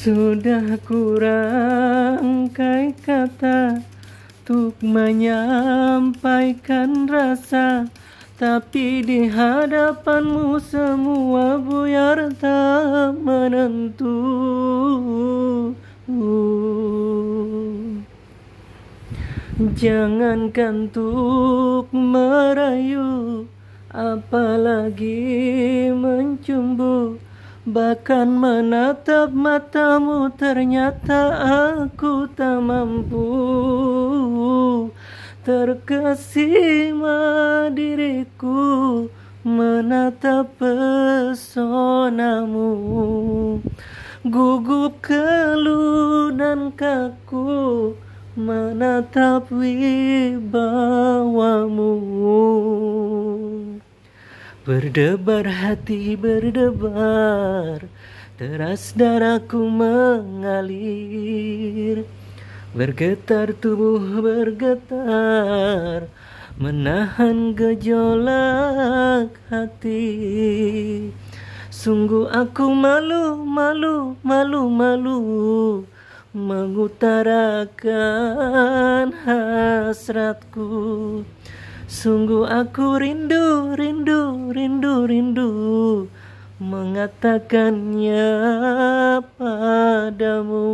Sudah kurangkai kata tuk menyampaikan rasa Tapi di hadapanmu semua buyar tak menentu Jangankan tuk merayu Apalagi mencumbuh Bahkan menatap matamu ternyata aku tak mampu Terkesima diriku menatap pesonamu Gugup kelu dan kaku menatap wibawamu Berdebar hati berdebar Teras darahku mengalir Bergetar tubuh bergetar Menahan gejolak hati Sungguh aku malu, malu, malu, malu Mengutarakan hasratku Sungguh aku rindu, rindu, rindu, rindu mengatakannya padamu.